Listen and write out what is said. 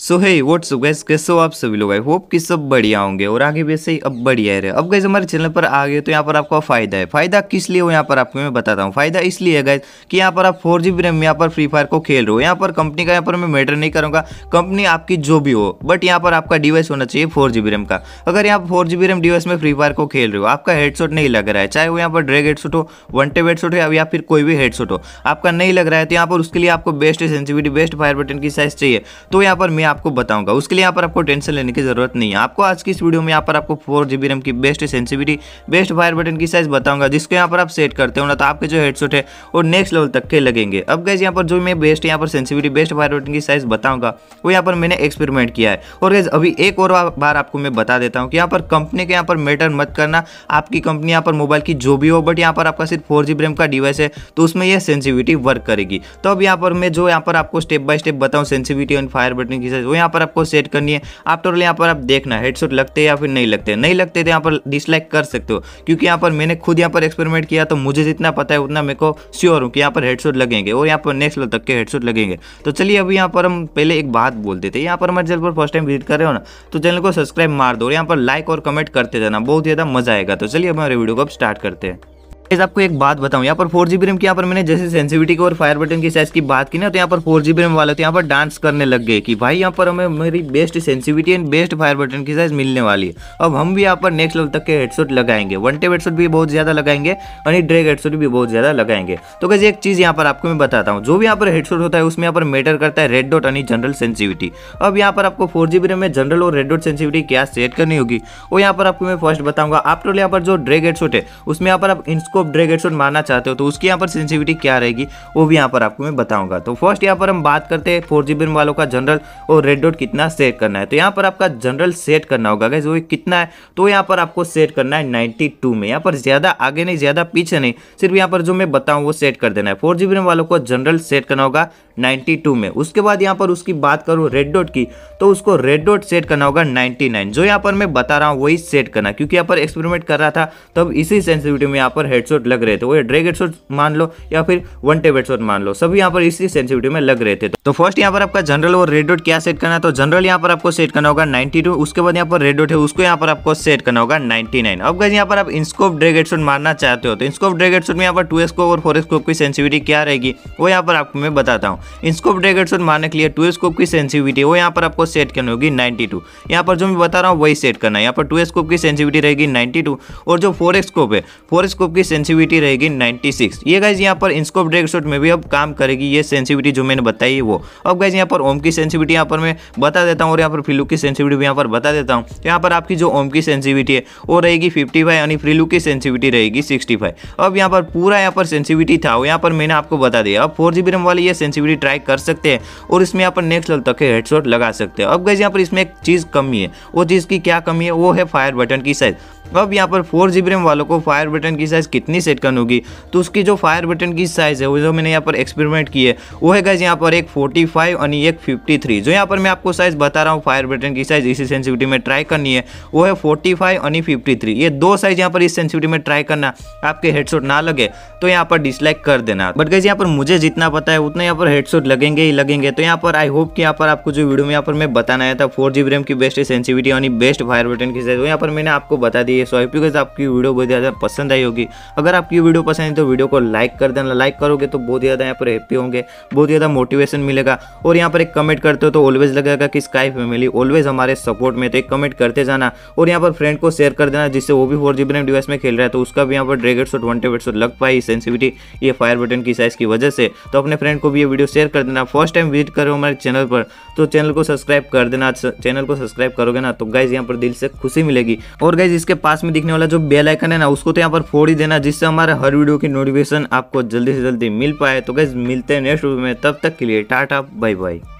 सो है watts gas कैसे हो आप सभी लोग आई होप कि सब बढ़िया होंगे और आगे वैसे ही अब बढ़िया रहे अब गैस हमारे चैनल पर आ गए तो यहाँ पर आपका फायदा है फायदा किस लिए हो यहाँ पर आपको मैं बताता हूँ फायदा इसलिए है गैस कि यहाँ पर आप फोर जी बी रैम यहाँ पर फ्री फायर को खेल रहे हो यहाँ पर कंपनी का यहाँ पर मैं मैटर नहीं करूँगा कंपनी आपकी जो भी हो बट यहाँ पर आपका डिवाइस होना चाहिए फोर जी बी रैम का अगर यहाँ four G B RAM device में फ्री फायर को खेल रहे हो आपका हेडसेट नहीं लग रहा है चाहे वो यहाँ पर ड्रैग हेडसेट हो वन टेप हेडसेट हो या फिर कोई भी हेडसेट हो आपका नहीं लग रहा है तो यहाँ पर उसके लिए आपको best sensitivity best fire button की साइज चाहिए तो यहाँ पर मैं आपको बताऊंगा उसके लिए यहाँ पर आपको टेंशन लेने की जरूरत नहीं है आपको आज की इस वीडियो में यहाँ पर आपको फोर जीबी रैम की best sensitivity best fire button की साइज बताऊंगा जिसको यहाँ पर आप सेट करते हो ना तो आपके जो हेडसेट है वो नेक्स्ट लेवल तक के लगेंगे अब गैस यहाँ पर जो मैं बेस्ट यहाँ पर सेंसिविटी बेस्ट फायर बटन की साइज बताऊंगा वो यहाँ पर मैंने एक्सपेरिमेंट किया है और गैस अभी एक और बार आपको मैं बता देता हूँ कि यहाँ पर कंपनी के यहाँ पर मैटर मत करना आपकी कंपनी यहाँ पर मोबाइल की जो भी हो बट यहाँ पर आपका सिर्फ फोर जी रैम का डिवाइस है तो उसमें यह सेंसिविटी वर्क करेगी तो अब यहाँ पर मैं जो यहाँ पर आपको स्टेप बाय स्टेप बताऊँ सेंसिविटी एंड फायर बटन की वो यहाँ पर आपको सेट करनी है टोटल यहाँ पर आप देखना हेडसेट लगते हैं या फिर नहीं लगते नहीं लगते तो यहाँ पर डिसलाइक कर सकते हो क्योंकि यहाँ पर मैंने खुद यहाँ पर एक्सपेरिमेंट किया तो मुझे जितना पता है उतना मेरे को श्योर हूँ कि यहाँ पर हेडसेट लगेंगे और यहाँ पर नेक्स्ट तक के हेडसेट लगेंगे तो चलिए अभी यहाँ पर हम पहले एक बात बोलते थे यहाँ पर हमारे चैनल पर फर्स्ट टाइम विजिट कर रहे हो ना तो चैनल को सब्सक्राइब मार दो और यहाँ पर लाइक और कमेंट करते जाना बहुत ज़्यादा मजा आएगा तो चलिए हमारे वीडियो को अब स्टार्ट करते हैं इस आपको एक बात बताऊं यहाँ पर फोर जी रैम की यहाँ पर मैंने जैसे सेंसिविटी की और फायर बटन की साइज की बात की ना तो यहाँ पर फोर जी रैम वाले तो यहाँ पर डांस करने लग गए कि भाई यहाँ पर हमें मेरी best sensitivity and best fire button की साइज मिलने वाली है अब हम भी यहाँ पर नेक्स्ट लेवल तक के हेडसेट लगाएंगे वन टेप हेडसेट भी बहुत ज़्यादा लगाएंगे और ड्रेग हेडसेट भी बहुत ज़्यादा लगाएंगे तो कैसे एक चीज़ यहाँ पर आपको मैं बताता हूँ जो भी यहाँ पर हेडसेट होता है उसमें यहाँ पर मैटर करता है रेड डॉट यानी जनरल सेंसिविटी अब यहाँ पर आपको फोर जी रैम में जनरल और रेड डॉट सेंसिविटी क्या सेट करनी होगी वो यहाँ पर आपको मैं फर्स्ट बताऊंगा आप टोल यहाँ पर जो ड्रेग हेडसेट है उसमें यहाँ पर आप इसको आप ड्रैग हेडसोट मारना चाहते हो तो उसकी यहाँ पर सेंसिविटी क्या रहेगी वो भी यहाँ पर आपको मैं बताऊंगा तो फर्स्ट यहाँ पर हम बात करते हैं फोर जी वालों का जनरल और रेड डॉट कितना सेट करना है तो यहाँ पर आपका जनरल सेट करना होगा गैस वो कितना है तो यहाँ पर आपको सेट करना है नाइन्टी में यहाँ पर ज़्यादा आगे नहीं ज़्यादा पीछे नहीं सिर्फ यहाँ पर जो मैं बताऊँ वो सेट कर देना है फोर वालों को जनरल सेट करना होगा 92 में उसके बाद यहाँ पर उसकी बात करूँ रेड डॉट की तो उसको रेड डॉट सेट करना होगा 99 जो यहाँ पर मैं बता रहा हूँ वही सेट करना क्योंकि यहाँ पर एक्सपेरिमेंट कर रहा था तब इसी सेंसिटिविटी में यहाँ पर हेडशॉट लग रहे थे वो ड्रेग हेडशॉट मान लो या फिर वन टेप हेडशॉट मान लो सभी यहाँ पर इसी सेंसिविटी में लग रहे थे तो फर्स्ट यहाँ पर आपका जनरल और रेड डॉट क्या सेट करना है तो जनरल यहाँ पर आपको सेट करना होगा नाइन्टी उसके बाद यहाँ पर रेड डॉट है उसको यहाँ पर आपको सेट करना होगा नाइन्टी अब गए यहाँ पर आप इंस्कोप ड्रेग हेडशॉट मारना चाहते हो तो इंस्कोप ड्रेग हेडशॉट में यहाँ पर टू स्कोप और फोर स्कोप की सेंसिविटी क्या रहेगी वो यहाँ पर आपको मैं बताता हूँ इंस्कोप ड्रेगेट शॉट मारने के लिए टू स्कोप की सेंसिविटी वो यहाँ पर आपको सेट करनी होगी नाइन्टी टू यहाँ पर जो मैं बता रहा हूँ वही सेट करना है यहाँ पर टू स्कोप की सेंसिविटी रहेगी नाइन्टी टू और जो फोर स्कोप है फोर स्कोप की सेंसिविटी रहेगी नाइन्टी सिक्स ये गाइज यहाँ पर इंस्कोप ड्रेगेट शॉट में भी अब काम करेगी ये सेंसिविटी जो मैंने बताई वो अब गाइज यहाँ पर ओम की सेंसिविटी यहाँ पर मैं बता देता हूँ और यहाँ पर फ्रीलू की सेंसिविटी भी यहाँ पर बता देता हूँ यहाँ पर आपकी जो ओम की सेंसिविटी है वो रहेगी फिफ्टी यानी फ्रीलू की सेंसिविटी रहेगी सिक्सटी अब यहाँ पर पूरा यहाँ पर सेंसिविटी था वो यहाँ पर मैंने आपको बता दिया अब फोर जी रैम वाली ये सेंसिविटी भी ट्राई कर सकते हैं और इसमें अपन नेक्स्ट लेवल तक के हेडशॉट लगा सकते हैं अब गैस यहाँ पर इसमें एक चीज़ कमी है वो चीज़ की क्या कमी है वो है फायर बटन की साइज अब यहाँ पर फोर जी रैम वालों को फायर बटन की साइज़ कितनी सेट करनी होगी तो उसकी जो फायर बटन की साइज़ है वो जो मैंने यहाँ पर एक्सपेरिमेंट की है वो है गाइज यहाँ पर एक 45 और एक 53 जो यहाँ पर मैं आपको साइज़ बता रहा हूँ फायर बटन की साइज़ इसी सेंसिविटी में ट्राई करनी है वो है 45 फाइव और फिफ्टी थ्री ये दो साइज़ यहाँ पर इस सेंसिविटी में ट्राई करना आपके हेडसोट ना लगे तो यहाँ पर डिसलाइक कर देना बट गैस यहाँ पर मुझे जितना पता है उतना यहाँ पर हेडसोट लगेंगे ही लगेंगे तो यहाँ पर आई होप कि यहाँ पर आपको जो वीडियो में यहाँ पर मैं बताना आया था फोर जी रैम की बेस्ट सेंसिविटी और बेस्ट फायर बटन की साइज़ वो यहाँ पर मैंने आपको बता दी जाती है सो आई पी आपकी वीडियो बहुत ज़्यादा पसंद आई होगी अगर आपकी वीडियो पसंद है तो वीडियो को लाइक कर देना लाइक करोगे तो बहुत ज़्यादा यहाँ पर हैप्पी होंगे बहुत ज़्यादा मोटिवेशन मिलेगा और यहाँ पर एक कमेंट करते हो तो ऑलवेज लगेगा कि स्काई फैमिली ऑलवेज हमारे सपोर्ट में तो एक कमेंट करते जाना और यहाँ पर फ्रेंड को शेयर कर देना जिससे वो भी फोर जी डिवाइस में खेल रहा है तो उसका भी यहाँ पर ड्रेगेट शॉट ट्वेंटी वेट लग पाई सेंसिविटी ये फायर बटन की साइज़ की वजह से तो अपने फ्रेंड को भी ये वीडियो शेयर कर देना फर्स्ट टाइम विजिट करो हमारे चैनल पर तो चैनल को सब्सक्राइब कर देना चैनल को सब्सक्राइब करोगे ना तो गाइज यहाँ पर दिल से खुशी मिलेगी और गाइज इसके पास में दिखने वाला जो बेल आइकन है ना उसको तो यहाँ पर फोड़ ही देना जिससे हमारे हर वीडियो की नोटिफिकेशन आपको जल्दी से जल्दी मिल पाए तो गैस मिलते हैं नेक्स्ट वीडियो में तब तक के लिए टाटा बाय बाय